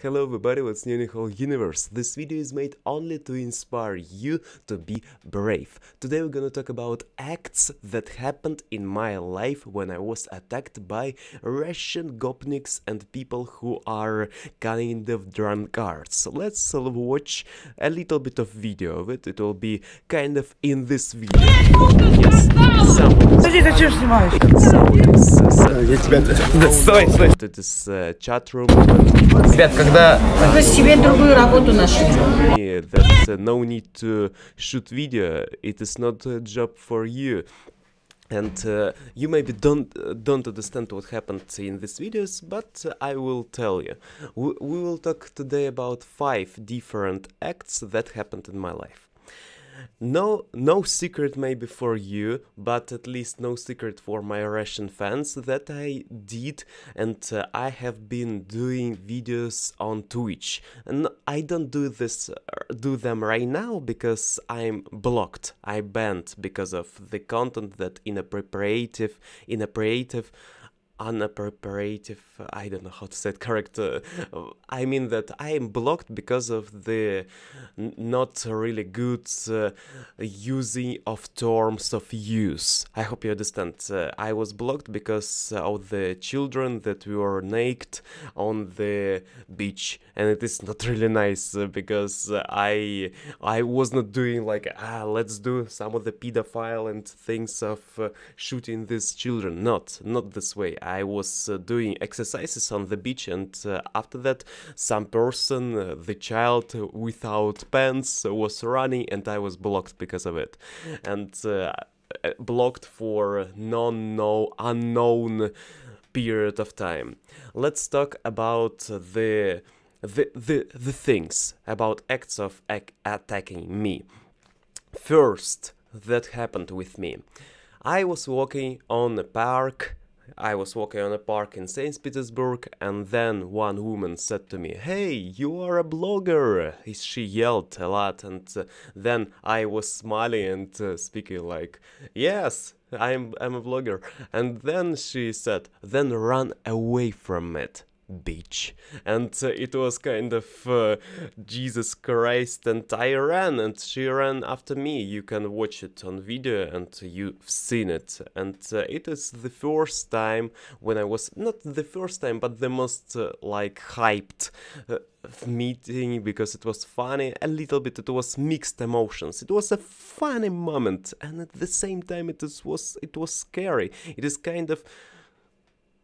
Hello everybody, what's new in the whole universe? This video is made only to inspire you to be brave. Today we're gonna talk about acts that happened in my life when I was attacked by Russian gopniks and people who are kind of drunkards. So let's watch a little bit of video of it, it will be kind of in this video. Yes, someone Подожди, зачем снимаешь? Я тебя... Стой, стой. Это с э, чатрум. Ребят, когда... Вы себе другую работу нашли. That э, no need to shoot video. It is not a job for you. and uh, you maybe don't uh, don't understand what happened in these videos but uh, i will tell you we, we will talk today about five different acts that happened in my life no, no secret maybe for you, but at least no secret for my Russian fans that I did and uh, I have been doing videos on Twitch. And I don't do this, uh, do them right now because I'm blocked, I banned because of the content that inappropriative, inappropriative unappropriative i don't know how to say it correct uh, i mean that i am blocked because of the not really good uh, using of terms of use i hope you understand uh, i was blocked because of the children that were naked on the beach and it is not really nice uh, because uh, i i was not doing like ah let's do some of the pedophile and things of uh, shooting these children not not this way I was uh, doing exercises on the beach, and uh, after that, some person, uh, the child without pants, was running, and I was blocked because of it. And blocked for non no unknown period of time. Let's talk about the the the, the things about acts of ac attacking me. First, that happened with me. I was walking on a park I was walking on a park in St. Petersburg, and then one woman said to me, Hey, you are a blogger! She yelled a lot, and uh, then I was smiling and uh, speaking like, Yes, I'm, I'm a blogger. And then she said, Then run away from it bitch. And uh, it was kind of uh, Jesus Christ, and I ran, and she ran after me. You can watch it on video, and you've seen it. And uh, it is the first time when I was not the first time, but the most uh, like hyped. Uh, meeting because it was funny a little bit it was mixed emotions it was a funny moment and at the same time it was it was scary it is kind of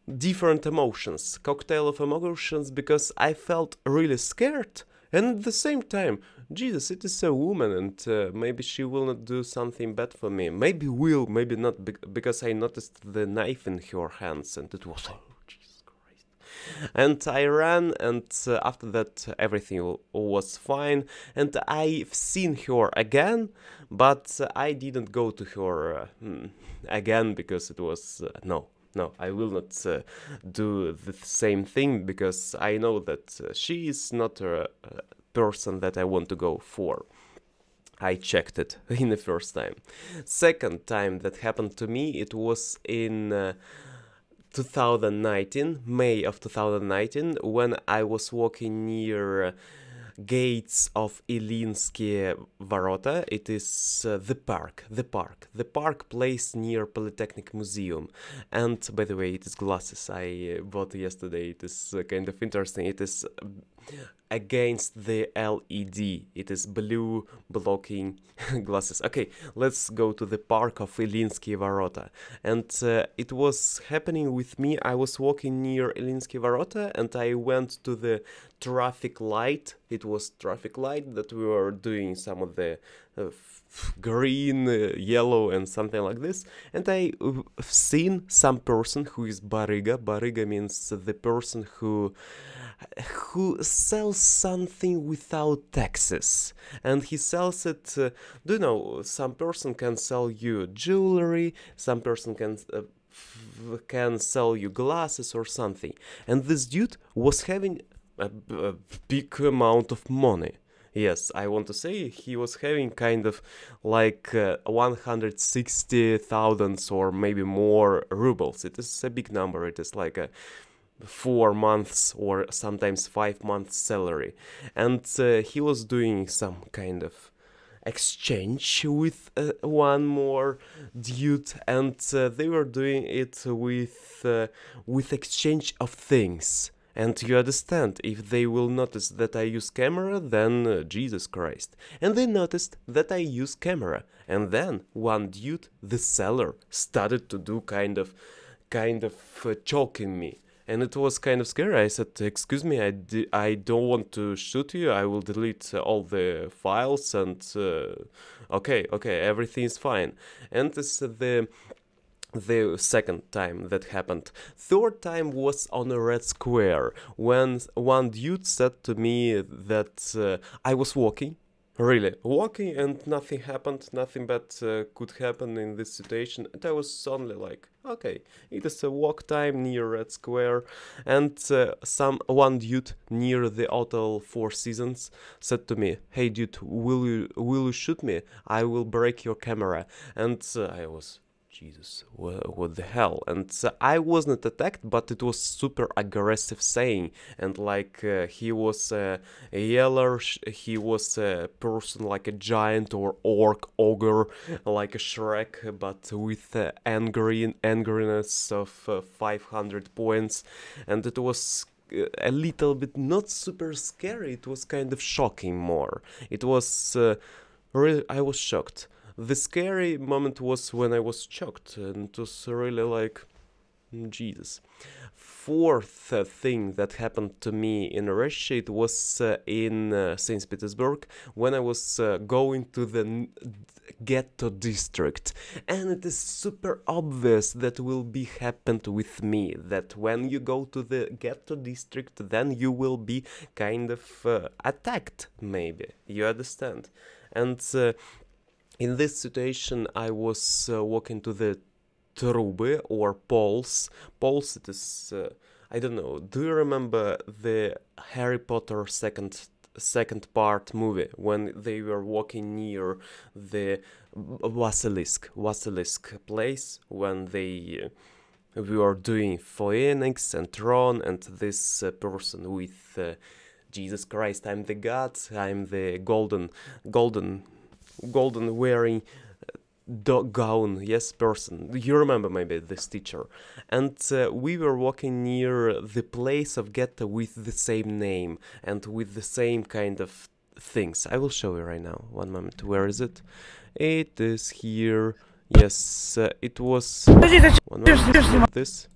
different emotions, cocktail of emotions, because I felt really scared, and at the same time, Jesus, it is a woman, and uh, maybe she will not do something bad for me. Maybe will, maybe not, be because I noticed the knife in her hands, and it was. Oh, Jesus Christ. And I ran, and uh, after that, everything was fine. And I've seen her again, but I didn't go to her uh, hmm, again because it was uh, no, no, I will not uh, do the same thing because I know that uh, she is not a, a, person that I want to go for. I checked it in the first time. Second time that happened to me, it was in uh, 2019, May of 2019, when I was walking near uh, gates of Ilinsky Varota. It is uh, the park, the park, the park place near Polytechnic Museum. And by the way, it is glasses I uh, bought yesterday. It is uh, kind of interesting. It is um, against the LED. It is blue blocking glasses. Okay, let's go to the park of Ilinsky Varota. And uh, it was happening with me. I was walking near Ilinsky Varota and I went to the traffic light. It was traffic light that we were doing some of the Э, green, э, yellow, and something like this. And I've uh, seen some person who is bariga. Bariga means the person who who sells something without taxes, and he sells it. Uh, do you know? Some person can sell you jewelry. Some person can. Uh, can sell you glasses or something and this dude was having a, a big amount of money Yes, I want to say he was having kind of like uh, 160,000 or maybe more rubles. It is a big number. It is like a four months or sometimes five months salary and uh, he was doing some kind of exchange with uh, one more dude and uh, they were doing it with uh, with exchange of things and you understand, if they will notice that I use camera, then uh, Jesus Christ. And they noticed that I use camera. And then one dude, the seller, started to do kind of, kind of uh, choking me. And it was kind of scary. I said, excuse me, I d I don't want to shoot you. I will delete uh, all the files and... Uh, okay, okay, everything is fine. And this, uh, the the second time that happened. Third time was on a red square when one dude said to me that uh, I was walking, really walking, and nothing happened, nothing bad uh, could happen in this situation. And I was suddenly like, okay, it is a walk time near red square, and uh, some one dude near the hotel Four Seasons said to me, hey dude, will you will you shoot me? I will break your camera, and uh, I was Jesus, what, what the hell? And uh, I wasn't attacked, but it was super aggressive saying. And like uh, he was uh, a yeller, he was a uh, person like a giant or orc, ogre, like a Shrek, but with uh, angry angriness of uh, 500 points. And it was a little bit not super scary, it was kind of shocking more. It was. really, I was shocked the scary moment was when I was choked, and it was really like mm, Jesus. Fourth uh, thing that happened to me in Russia, it was uh, in uh, St. Petersburg when I was uh, going to the ghetto district. And it is super obvious that will be happened with me, that when you go to the ghetto district, then you will be kind of uh, attacked, maybe. You understand? And in this situation I was uh, walking to the trube or poles. Poles it is uh, I don't know. Do you remember the Harry Potter second second part movie when they were walking near the Basilisk Basilisk place when they uh, were doing Phoenix and Ron and this uh, person with uh, Jesus Christ I'm the God I'm the golden golden golden wearing uh, dog gown yes person you remember maybe this teacher and uh, we were walking near the place of ghetto with the same name and with the same kind of things i will show you right now one moment where is it it is here yes uh, it was one this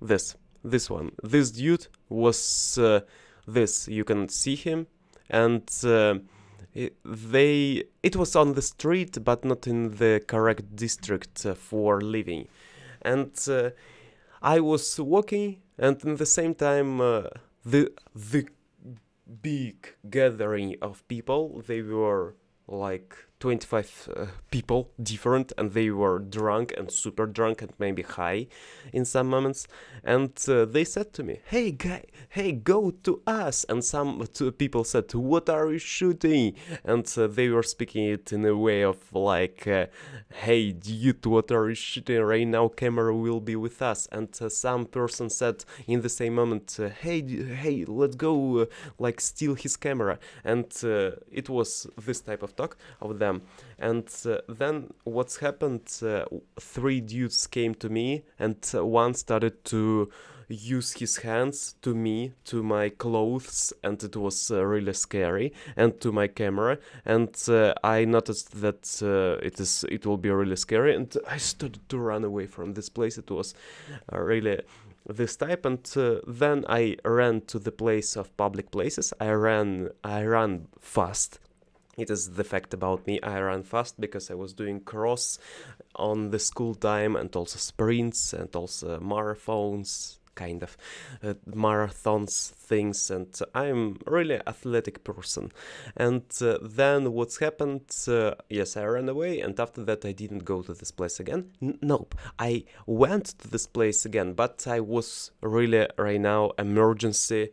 this this one this dude was uh, this you can see him and uh, it, they it was on the street but not in the correct district uh, for living and uh, i was walking and in the same time uh, the the big gathering of people they were like 25 uh, people different and they were drunk and super drunk and maybe high in some moments and uh, they said to me hey guy hey go to us and some uh, people said what are you shooting and uh, they were speaking it in a way of like uh, hey dude what are you shooting right now camera will be with us and uh, some person said in the same moment hey hey let's go like steal his camera and it was this type of talk of them them. And uh, then what's happened? Uh, three dudes came to me, and uh, one started to use his hands to me, to my clothes, and it was uh, really scary, and to my camera. And uh, I noticed that uh, it is it will be really scary, and I started to run away from this place. It was really this type, and then I ran to the place of public places. I ran I ran fast it is the fact about me i ran fast because i was doing cross on the school time and also sprints and also marathons kind of uh, marathons things and i'm really athletic person and uh, then what's happened uh, yes i ran away and after that i didn't go to this place again N nope i went to this place again but i was really right now emergency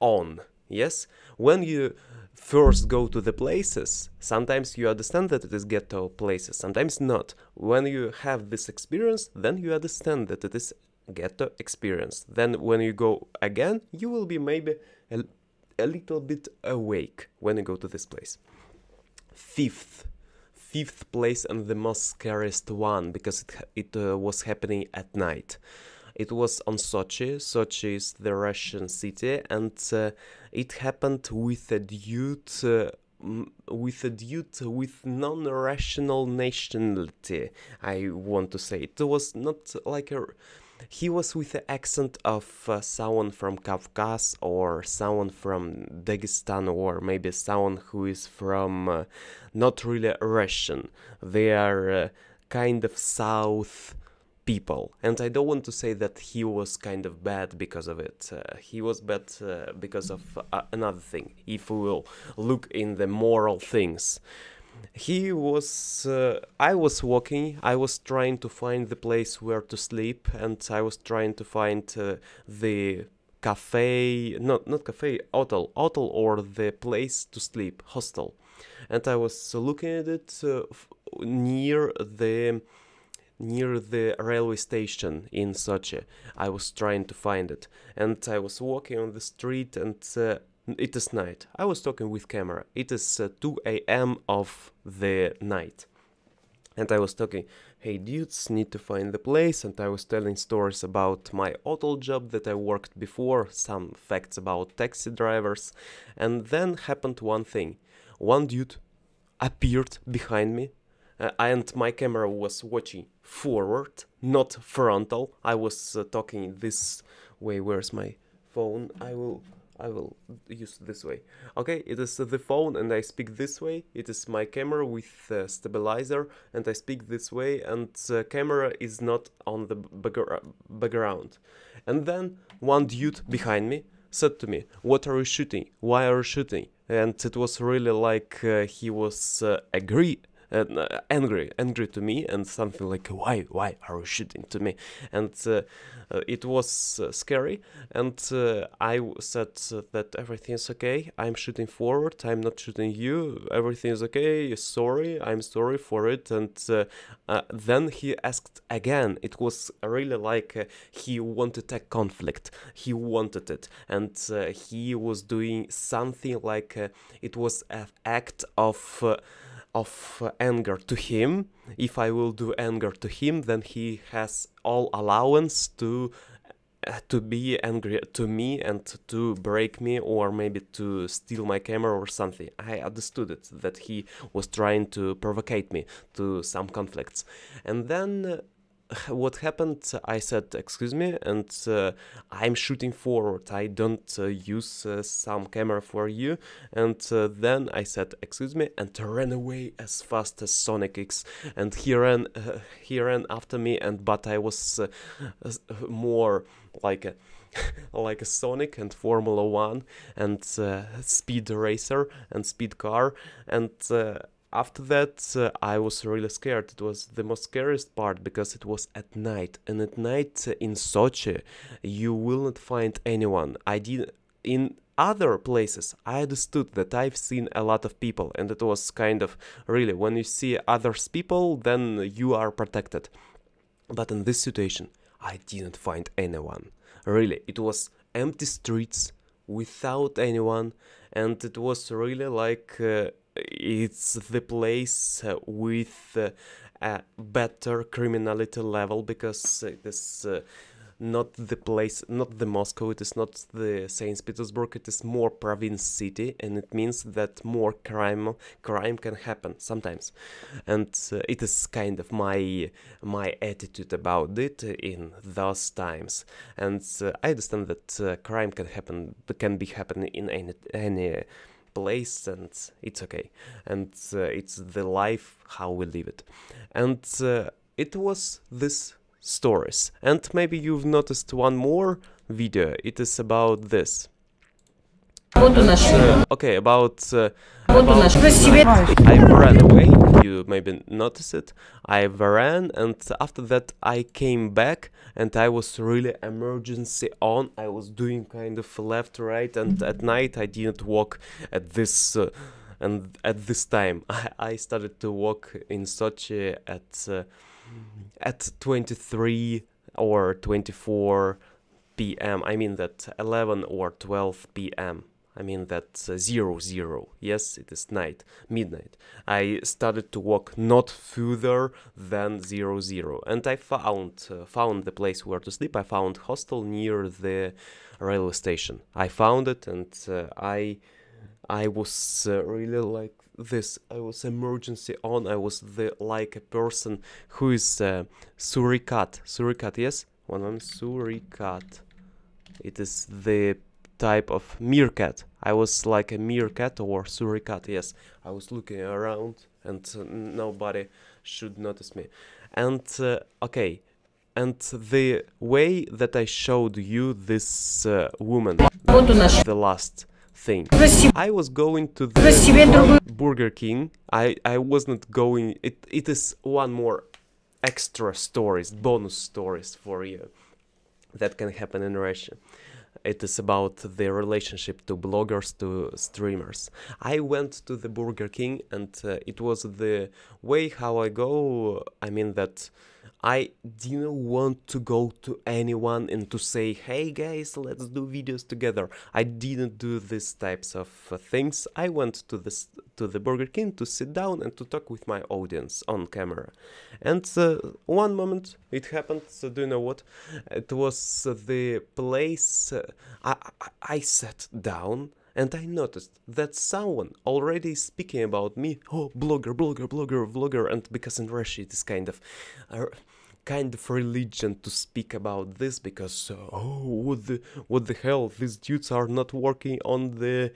on yes when you first go to the places, sometimes you understand that it is ghetto places, sometimes not. When you have this experience, then you understand that it is ghetto experience. Then when you go again, you will be maybe a, a little bit awake when you go to this place. Fifth, fifth place and the most scariest one because it, it uh, was happening at night. It was on Sochi. Sochi is the Russian city, and uh, it happened with a dude uh, with a dude with non-rational nationality. I want to say it was not like a. He was with the accent of uh, someone from Caucasus or someone from Dagestan or maybe someone who is from uh, not really Russian. They are uh, kind of South people and i don't want to say that he was kind of bad because of it uh, he was bad uh, because of uh, another thing if we will look in the moral things he was uh, i was walking i was trying to find the place where to sleep and i was trying to find uh, the cafe not not cafe hotel hotel or the place to sleep hostel and i was looking at it uh, near the near the railway station in Sochi. I was trying to find it, and I was walking on the street, and uh, it is night. I was talking with camera. It is uh, 2 a.m. of the night. And I was talking, hey dudes, need to find the place. And I was telling stories about my hotel job that I worked before, some facts about taxi drivers. And then happened one thing. One dude appeared behind me, uh, and my camera was watching forward, not frontal. I was uh, talking this way. Where's my phone? I will I will use this way. Okay, it is the phone and I speak this way. It is my camera with uh, stabilizer and I speak this way and uh, camera is not on the background. And then one dude behind me said to me, what are you shooting? Why are you shooting? And it was really like uh, he was uh, agree uh, angry, angry to me, and something like, "Why, why are you shooting to me?" And uh, uh it was uh, scary. And uh, I said that everything's okay. I'm shooting forward. I'm not shooting you. Everything is okay. Sorry, I'm sorry for it. And then he asked again. It was really like he wanted a conflict. He wanted it, and he was doing something like it was an act of of uh, anger to him. If I will do anger to him, then he has all allowance to uh, to be angry to me and to break me or maybe to steal my camera or something. I understood it that he was trying to provocate me to some conflicts, and then uh, what happened? I said, "Excuse me," and uh, I'm shooting forward. I don't uh, use uh, some camera for you. And uh, then I said, "Excuse me," and ran away as fast as Sonic X. And he ran, he ran after me. And but I was uh, more like a like a Sonic and Formula One and uh, speed racer and speed car and uh, after that, uh, I was really scared. It was the most scariest part because it was at night, and at night uh, in Sochi, you will not find anyone. I did in other places i understood that i've seen a lot of people and it was kind of really when you see others people then you are protected but in this situation i didn't find anyone really it was empty streets without anyone and it was really like uh, it's the place with uh, a better criminality level because it is uh, not the place, not the Moscow, it is not the Saint Petersburg, it is more province city, and it means that more crime crime can happen sometimes, and uh, it is kind of my my attitude about it in those times, and I understand that crime can happen, can be happening in any any place and it's okay and uh, it's the life how we live it and uh, it was this stories and maybe you've noticed one more video it is about this okay about, uh, about I ran away you maybe noticed it, I ran and after that I came back and I was really emergency on. I was doing kind of left, right, and at night I didn't walk at this. Uh, and at this time, I, I started to walk in Sochi at uh, at 23 or 24 p.m. I mean that 11 or 12 p.m. I mean that's uh, zero zero. Yes, it is night, midnight. I started to walk not further than zero zero, and I found uh, found the place where to sleep. I found hostel near the railway station. I found it, and uh, I I was uh, really like this. I was emergency on. I was the like a person who is uh, surikat. Surikat, yes. One moment, surikat. It is the type of meerkat. I was like a meerkat or suricat, yes. I was looking around and uh, nobody should notice me. And uh, okay, and the way that I showed you this uh, woman, the last thing. I was going to the Burger King. I, I wasn't going, it, it is one more extra stories, bonus stories for you that can happen in Russia it is about the relationship to bloggers to streamers i went to the burger king and uh, it was the way how i go i mean that i didn't want to go to anyone and to say hey guys let's do videos together i didn't do these types of uh, things i went to this to the Burger King to sit down and to talk with my audience on camera. And uh, one moment it happened. So do you know what? It was the place uh, I, I, I sat down and I noticed that someone already speaking about me. Oh, blogger, blogger, blogger, blogger. And because in Russia it is kind of. Uh, kind of religion to speak about this because uh, oh what the what the hell these dudes are not working on the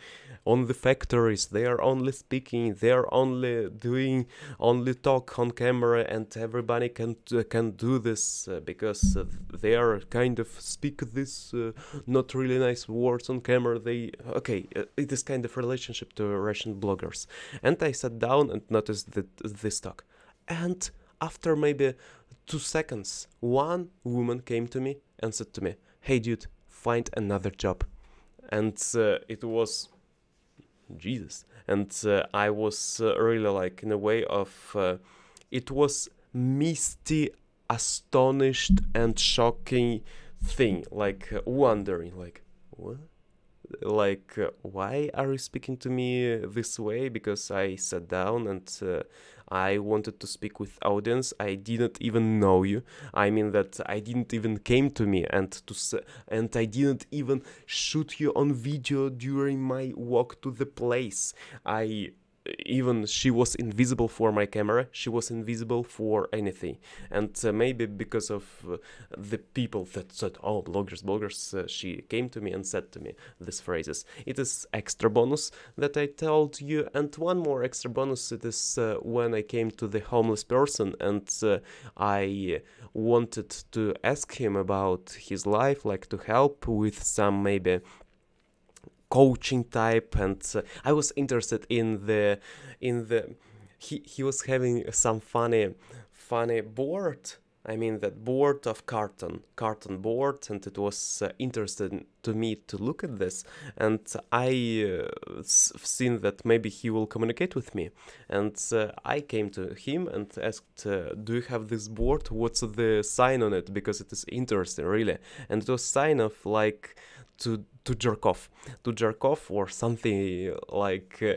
on the factories they are only speaking they are only doing only talk on camera and everybody can uh, can do this uh, because uh, they are kind of speak this uh, not really nice words on camera they okay uh, it is kind of relationship to russian bloggers and i sat down and noticed that this talk and after maybe two seconds one woman came to me and said to me hey dude find another job and uh, it was Jesus. And uh, I was uh, really like in a way of uh, it was misty, astonished, and shocking thing, like uh, wondering, like what? Like, uh, why are you speaking to me uh, this way? Because I sat down and I wanted to speak with audience. I didn't even know you. I mean that I didn't even came to me and to and I didn't even shoot you on video during my walk to the place. I even she was invisible for my camera she was invisible for anything and uh, maybe because of uh, the people that said oh bloggers bloggers uh, she came to me and said to me these phrases it is extra bonus that i told you and one more extra bonus it is uh, when i came to the homeless person and uh, i wanted to ask him about his life like to help with some maybe coaching type and uh, i was interested in the in the he, he was having some funny funny board i mean that board of carton carton board and it was uh, interesting to me to look at this and i uh, seen that maybe he will communicate with me and uh, i came to him and asked uh, do you have this board what's the sign on it because it is interesting really and it was sign of like to to jerk off, to jerk off, or something uh, like uh,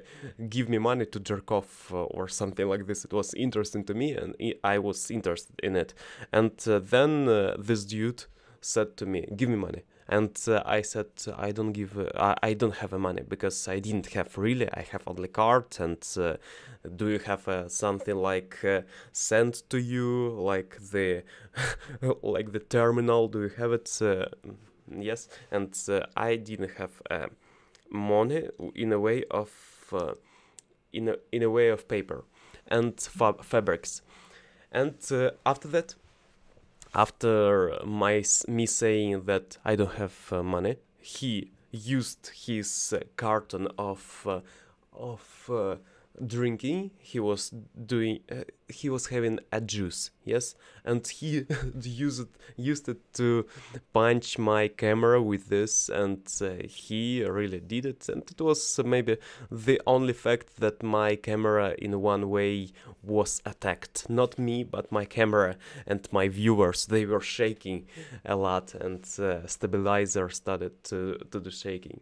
give me money to jerk off, uh, or something like this. It was interesting to me, and I was interested in it. And uh, then uh, this dude said to me, "Give me money." And uh, I said, I don't give, I don't have money because I didn't have really, I have only card. And do you have something like sent to you, like the, like the terminal? Do you have it? yes and uh, i didn't have uh, money in a way of uh, in a, in a way of paper and fabrics and after that after my me saying that i don't have money he used his carton of of drinking he was doing uh, he was having a juice yes and he used used it to punch my camera with this and uh, he really did it and it was maybe the only fact that my camera in one way was attacked not me but my camera and my viewers they were shaking a lot and uh, stabilizer started to, to do shaking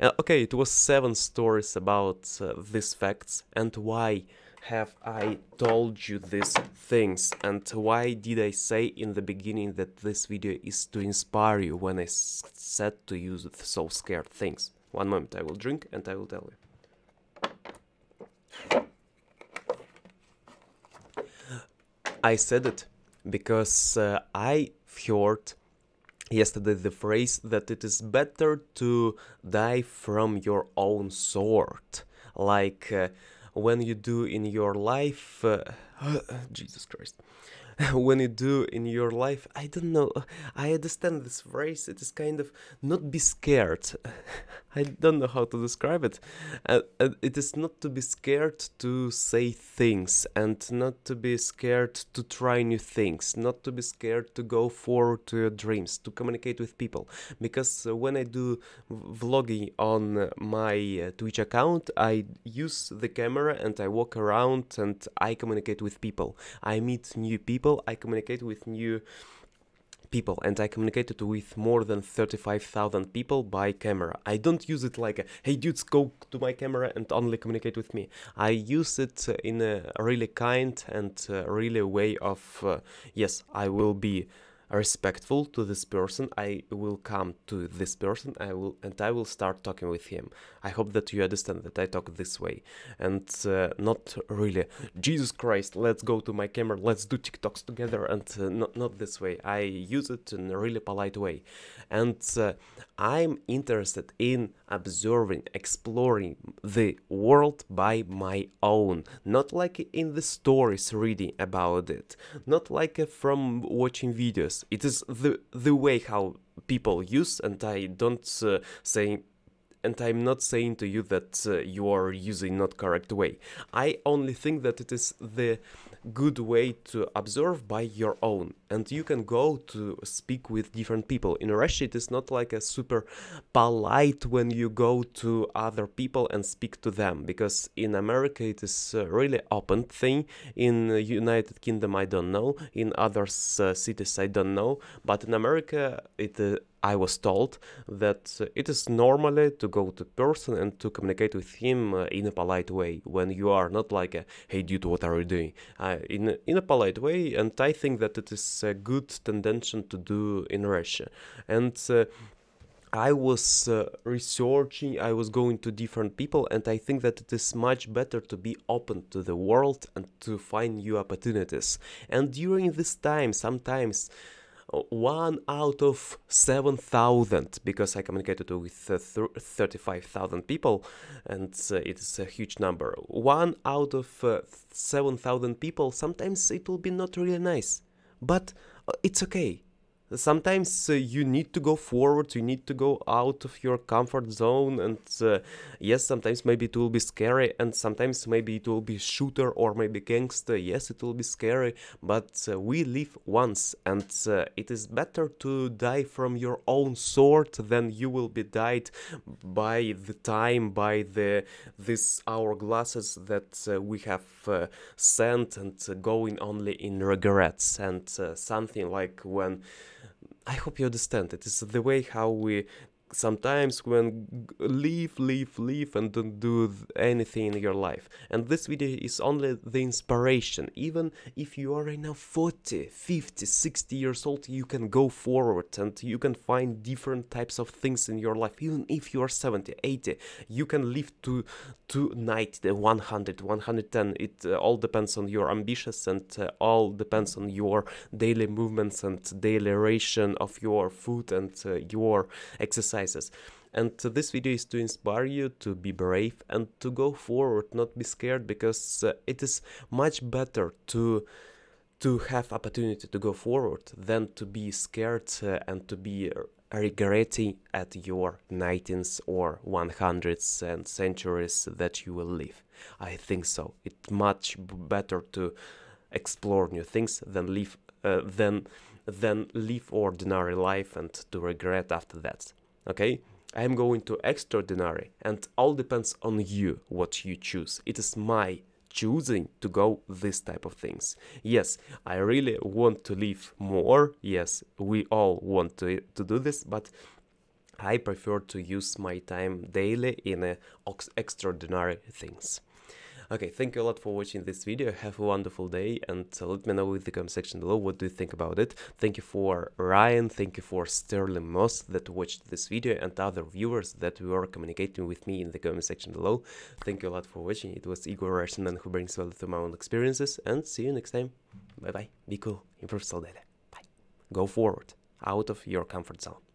uh, okay, it was seven stories about uh, these facts and why have I told you these things and why did I say in the beginning that this video is to inspire you when I said to use so scared things. One moment, I will drink and I will tell you. I said it because uh, I heard yesterday the phrase that it is better to die from your own sword like uh, when you do in your life uh, jesus christ when you do in your life. I don't know. I understand this phrase. It is kind of not be scared. I don't know how to describe it. Uh, uh, it is not to be scared to say things and not to be scared to try new things, not to be scared to go forward to your dreams, to communicate with people. Because uh, when I do vlogging on uh, my uh, Twitch account, I use the camera and I walk around and I communicate with people. I meet new people people, I communicate with new people and I communicated with more than 35,000 people by camera. I don't use it like, a, hey dudes, go to my camera and only communicate with me. I use it uh, in a really kind and uh, really way of, uh, yes, I will be respectful to this person i will come to this person i will and i will start talking with him i hope that you understand that i talk this way and uh, not really jesus christ let's go to my camera let's do tiktoks together and uh, not, not this way i use it in a really polite way and uh, I'm interested in observing, exploring the world by my own. Not like in the stories reading about it, not like uh, from watching videos. It is the, the way how people use, and I don't uh, say and I'm not saying to you that uh, you are using not correct way. I only think that it is the good way to observe by your own and you can go to speak with different people. In Russia, it is not like a super polite when you go to other people and speak to them, because in America it is uh, really open thing. In uh, United Kingdom, I don't know. In other uh, cities, I don't know. But in America, it uh, I was told that uh, it is normally to go to person and to communicate with him in a polite way when you are not like a, hey dude what are you doing uh, in in a polite way and I think that it is it's a good tendency to do in Russia. And uh, I was uh, researching, I was going to different people, and I think that it is much better to be open to the world and to find new opportunities. And during this time, sometimes uh, one out of 7,000, because I communicated with uh, 35,000 people, and uh, it's a huge number. One out of uh, 7,000 people, sometimes it will be not really nice but uh, it's okay sometimes uh, you need to go forward you need to go out of your comfort zone and uh, yes sometimes maybe it will be scary and sometimes maybe it will be shooter or maybe gangster yes it will be scary but uh, we live once and uh, it is better to die from your own sword than you will be died by the time by the this hourglasses that uh, we have uh, sent and going only in regrets and something like when I hope you understand. It is the way how we sometimes when leave leave leave and don't do anything in your life and this video is only the inspiration even if you are right now 40 50 60 years old you can go forward and you can find different types of things in your life even if you are 70 80 you can live to to 90 100 110 it uh, all depends on your ambitions and uh, all depends on your daily movements and daily ration of your food and uh, your exercise exercises. And this video is to inspire you to be brave and to go forward, not be scared, because uh, it is much better to to have opportunity to go forward than to be scared uh, and to be regretting at your 19th or 100th and centuries that you will live. I think so. It's much better to explore new things than live uh, than than live ordinary life and to regret after that okay i'm going to extraordinary and all depends on you what you choose it is my choosing to go this type of things yes i really want to live more yes we all want to, to do this but i prefer to use my time daily in uh, extraordinary things Okay, thank you a lot for watching this video. Have a wonderful day and uh, let me know in the comment section below what do you think about it. Thank you for Ryan, thank you for Sterling Moss that watched this video and other viewers that were communicating with me in the comment section below. Thank you a lot for watching. It was Igor Rashman who brings value to my own experiences and see you next time. Bye-bye. Be cool. Improve Soldata. Bye. Go forward. Out of your comfort zone.